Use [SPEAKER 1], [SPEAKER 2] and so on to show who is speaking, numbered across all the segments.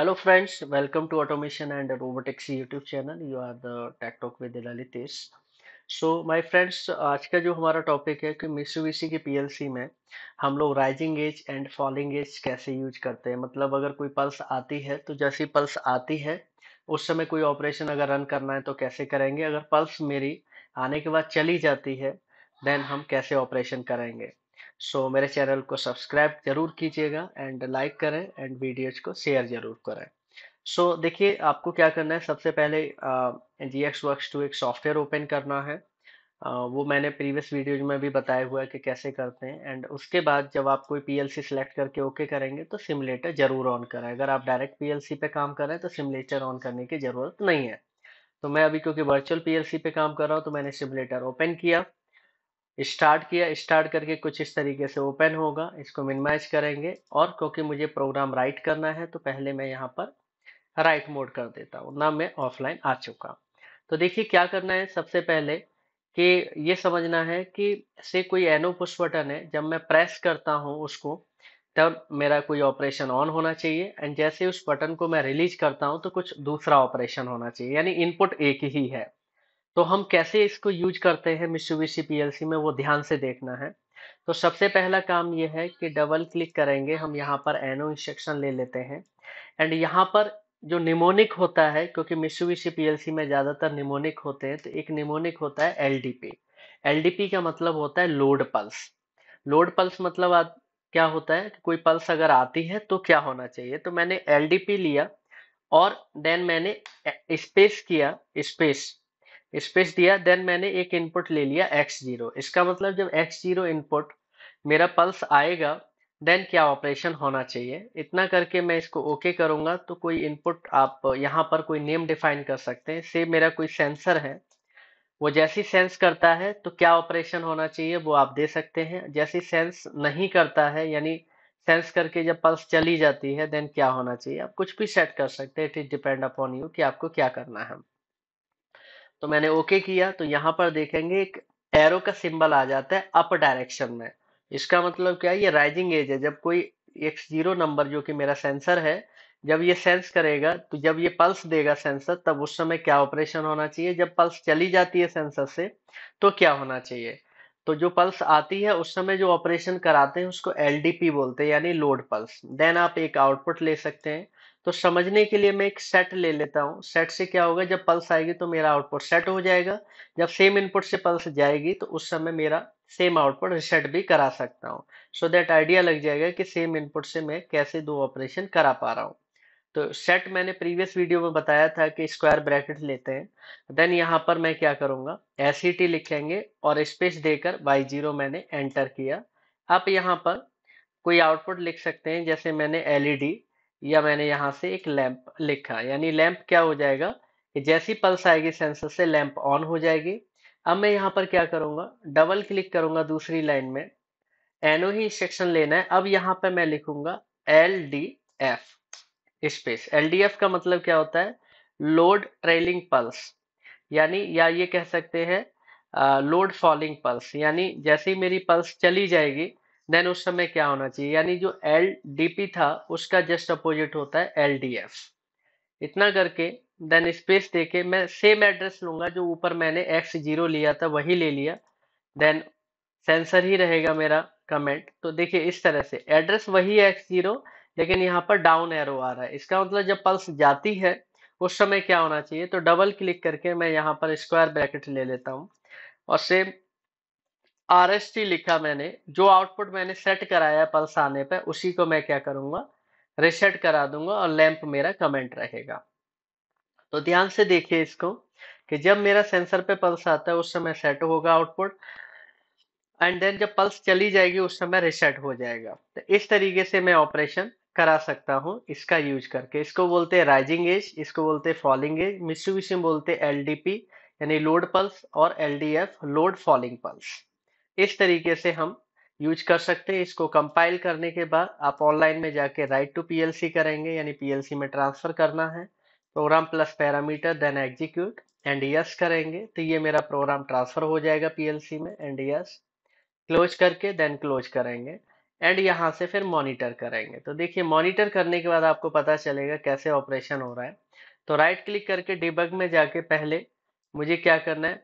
[SPEAKER 1] Hello friends, welcome to Automation and Robotics YouTube channel. You are the Tech Talk with Lalites. So my friends आज का जो हमारा topic है कि मिसुविसी के पीएलसी में हम लोग rising edge and falling edge कैसे यूज करते हैं मतलब अगर कोई पल्स आती है तो जैसी पल्स आती है उस समय कोई ऑपरेशन अगर रन करना है तो कैसे करेंगे अगर पल्स मेरी आने के बाद चली जाती है देन हम कैसे ऑपरेशन करेंगे सो so, मेरे चैनल को सब्सक्राइब जरूर कीजिएगा एंड लाइक करें एंड वीडियोज को शेयर जरूर करें सो so, देखिए आपको क्या करना है सबसे पहले जी एक्स वर्क्स टू एक सॉफ्टवेयर ओपन करना है uh, वो मैंने प्रीवियस वीडियोज में भी बताया हुआ है कि कैसे करते हैं एंड उसके बाद जब आप कोई पीएलसी सिलेक्ट करके ओके okay करेंगे तो सिमुलेटर जरूर ऑन करें अगर आप डायरेक्ट पीएलसी पे काम कर रहे हैं तो सिमुलेटर ऑन करने की ज़रूरत नहीं है तो मैं अभी क्योंकि वर्चुअल पीएलसी पे काम कर रहा हूँ तो मैंने सिमुलेटर ओपन किया स्टार्ट किया स्टार्ट करके कुछ इस तरीके से ओपन होगा इसको मिनिमाइज करेंगे और क्योंकि मुझे प्रोग्राम राइट करना है तो पहले मैं यहाँ पर राइट मोड कर देता हूँ ना मैं ऑफलाइन आ चुका तो देखिए क्या करना है सबसे पहले कि ये समझना है कि से कोई एनो पुश बटन है जब मैं प्रेस करता हूँ उसको तब मेरा कोई ऑपरेशन ऑन होना चाहिए एंड जैसे उस बटन को मैं रिलीज करता हूँ तो कुछ दूसरा ऑपरेशन होना चाहिए यानी इनपुट एक ही है तो हम कैसे इसको यूज करते हैं मिशुबिशी पीएलसी में वो ध्यान से देखना है तो सबसे पहला काम ये है कि डबल क्लिक करेंगे हम यहाँ पर एनो इंस्ट्रक्शन ले लेते हैं एंड यहाँ पर जो निमोनिक होता है क्योंकि मिशुबिशी पीएलसी में ज़्यादातर निमोनिक होते हैं तो एक निमोनिक होता है डी पी का मतलब होता है लोड पल्स लोड पल्स मतलब आ, क्या होता है कि कोई पल्स अगर आती है तो क्या होना चाहिए तो मैंने पी लिया और देन मैंने स्पेस किया स्पेस स्पेस दिया देन मैंने एक इनपुट ले लिया एक्स जीरो इसका मतलब जब एक्स जीरो इनपुट मेरा पल्स आएगा देन क्या ऑपरेशन होना चाहिए इतना करके मैं इसको ओके okay करूंगा तो कोई इनपुट आप यहाँ पर कोई नेम डिफाइन कर सकते हैं से मेरा कोई सेंसर है वो जैसी सेंस करता है तो क्या ऑपरेशन होना चाहिए वो आप दे सकते हैं जैसी सेंस नहीं करता है यानी सेंस करके जब पल्स चली जाती है देन क्या होना चाहिए आप कुछ भी सेट कर सकते हैं it is depend upon you कि आपको क्या करना है तो मैंने ओके okay किया तो यहाँ पर देखेंगे एक एरो का सिंबल आ जाता है अप डायरेक्शन में इसका मतलब क्या है ये राइजिंग एज है जब कोई एक जीरो नंबर जो कि मेरा सेंसर है जब ये सेंस करेगा तो जब ये पल्स देगा सेंसर तब उस समय क्या ऑपरेशन होना चाहिए जब पल्स चली जाती है सेंसर से तो क्या होना चाहिए तो जो पल्स आती है उस समय जो ऑपरेशन कराते हैं उसको एल बोलते हैं यानी लोड पल्स देन आप एक आउटपुट ले सकते हैं तो समझने के लिए मैं एक सेट ले लेता हूँ सेट से क्या होगा जब पल्स आएगी तो मेरा आउटपुट सेट हो जाएगा जब सेम इनपुट से पल्स जाएगी तो उस समय मेरा सेम आउटपुट रिसेट भी करा सकता हूँ सो दैट आइडिया लग जाएगा कि सेम इनपुट से मैं कैसे दो ऑपरेशन करा पा रहा हूँ तो सेट मैंने प्रीवियस वीडियो में बताया था कि स्क्वायर ब्रैकेट लेते हैं देन यहाँ पर मैं क्या करूँगा एस e लिखेंगे और स्पेस देकर वाई जीरो मैंने एंटर किया आप यहाँ पर कोई आउटपुट लिख सकते हैं जैसे मैंने एलईडी या मैंने यहाँ से एक लैंप लिखा यानी लैंप क्या हो जाएगा कि जैसी पल्स आएगी सेंसर से लैंप ऑन हो जाएगी अब मैं यहाँ पर क्या करूँगा डबल क्लिक करूँगा दूसरी लाइन में एनो ही इंस्ट्रक्शन लेना है अब यहाँ पर मैं लिखूंगा L D F space L D F का मतलब क्या होता है लोड ट्रेलिंग पल्स यानी या ये कह सकते हैं लोड फॉलिंग पल्स यानी जैसे ही मेरी पल्स चली जाएगी देन उस समय क्या होना चाहिए यानी जो एल था उसका जस्ट अपोजिट होता है एल इतना करके देन स्पेस देके मैं सेम एड्रेस लूंगा जो ऊपर मैंने एक्स जीरो लिया था वही ले लिया देन सेंसर ही रहेगा मेरा कमेंट तो देखिए इस तरह से एड्रेस वही एक्स जीरो लेकिन यहाँ पर डाउन एरो आ रहा है इसका मतलब जब पल्स जाती है उस समय क्या होना चाहिए तो डबल क्लिक करके मैं यहाँ पर स्क्वायर ब्रैकेट ले लेता हूँ और सेम आर एस टी लिखा मैंने जो आउटपुट मैंने सेट कराया पल्स आने पर उसी को मैं क्या करूंगा रिसेट करा दूंगा और लैंप मेरा कमेंट रहेगा तो ध्यान से देखिए इसको कि जब मेरा सेंसर पे पल्स आता है उस समय सेट होगा आउटपुट एंड देन जब पल्स चली जाएगी उस समय रिसेट हो जाएगा तो इस तरीके से मैं ऑपरेशन करा सकता हूँ इसका यूज करके इसको बोलते हैं राइजिंग एज इसको बोलते हैं फॉलिंग एज मिसुविशी बोलते हैं एल यानी लोड पल्स और एल लोड फॉलिंग पल्स इस तरीके से हम यूज कर सकते हैं इसको कंपाइल करने के बाद आप ऑनलाइन में जाके राइट टू पीएलसी करेंगे यानी पीएलसी में ट्रांसफर करना है program plus parameter then execute and yes करेंगे तो ये मेरा प्रोग्राम ट्रांसफर हो जाएगा पीएलसी में एंड यस क्लोज करके देन क्लोज करेंगे एंड यहाँ से फिर मॉनिटर करेंगे तो देखिए मॉनिटर करने के बाद आपको पता चलेगा कैसे ऑपरेशन हो रहा है तो राइट क्लिक करके डिबग में जाके पहले मुझे क्या करना है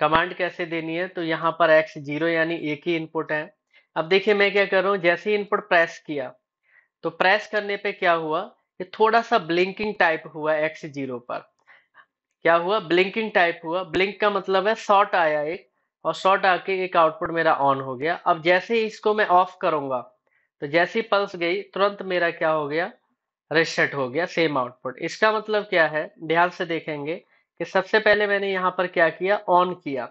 [SPEAKER 1] कमांड कैसे देनी है तो यहाँ पर एक्स जीरो यानी एक ही इनपुट है अब देखिए मैं क्या कर रहा हूँ जैसे ही इनपुट प्रेस किया तो प्रेस करने पे क्या हुआ कि थोड़ा सा ब्लिंकिंग टाइप हुआ एक्स जीरो पर क्या हुआ ब्लिंकिंग टाइप हुआ ब्लिंक का मतलब है शॉर्ट आया एक और शॉर्ट आके एक आउटपुट मेरा ऑन हो गया अब जैसे ही इसको मैं ऑफ करूंगा तो जैसी पल्स गई तुरंत मेरा क्या हो गया रिसेट हो गया सेम आउटपुट इसका मतलब क्या है ध्यान से देखेंगे कि सबसे पहले मैंने यहाँ पर क्या किया ऑन किया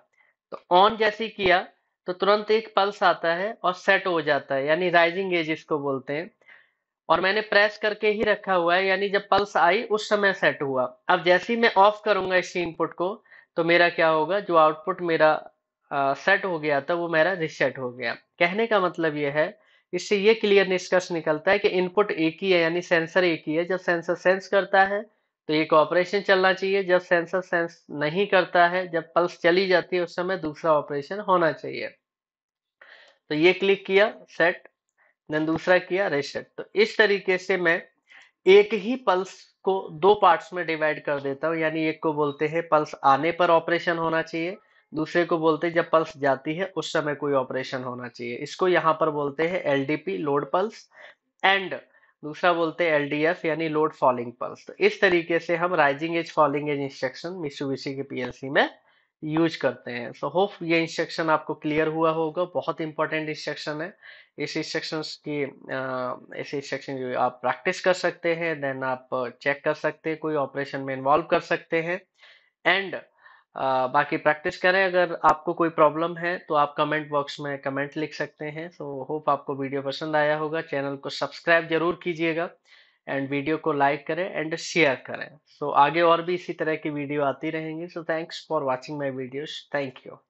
[SPEAKER 1] तो ऑन जैसे ही किया तो तुरंत एक पल्स आता है और सेट हो जाता है यानी राइजिंग एज इसको बोलते हैं और मैंने प्रेस करके ही रखा हुआ है यानी जब पल्स आई उस समय सेट हुआ अब जैसे ही मैं ऑफ करूंगा इसी इनपुट को तो मेरा क्या होगा जो आउटपुट मेरा आ, सेट हो गया था वो मेरा रिसेट हो गया कहने का मतलब ये है इससे ये क्लियर निष्कर्ष निकलता है कि इनपुट एक ही है यानी सेंसर एक ही है जब सेंसर सेंस करता है तो ये ऑपरेशन चलना चाहिए जब सेंसर सेंस नहीं करता है जब पल्स चली जाती है उस समय दूसरा ऑपरेशन होना चाहिए तो ये क्लिक किया सेट देन दूसरा किया रेसेट तो इस तरीके से मैं एक ही पल्स को दो पार्ट्स में डिवाइड कर देता हूं यानी एक को बोलते हैं पल्स आने पर ऑपरेशन होना चाहिए दूसरे को बोलते हैं जब पल्स जाती है उस समय कोई ऑपरेशन होना चाहिए इसको यहां पर बोलते हैं एल लोड पल्स एंड दूसरा बोलते हैं एलडीएफ यानी लोड फॉलिंग पल्स तो इस तरीके से हम rising edge falling edge instruction Mitsubishi के पीएलसी में यूज करते हैं सो so, होप ये इंस्ट्रक्शन आपको क्लियर हुआ होगा बहुत इंपॉर्टेंट इंस्ट्रक्शन है इस इंस्ट्रक्शन की इस इंस्ट्रक्शन जो आप प्रैक्टिस कर सकते हैं देन आप चेक कर सकते हैं कोई ऑपरेशन में इन्वॉल्व कर सकते हैं एंड बाकी प्रैक्टिस करें अगर आपको कोई प्रॉब्लम है तो आप कमेंट बॉक्स में कमेंट लिख सकते हैं सो so, होप आपको वीडियो पसंद आया होगा चैनल को सब्सक्राइब जरूर कीजिएगा एंड वीडियो को लाइक करें एंड शेयर करें सो so, आगे और भी इसी तरह की वीडियो आती रहेंगी so thanks for watching my videos thank you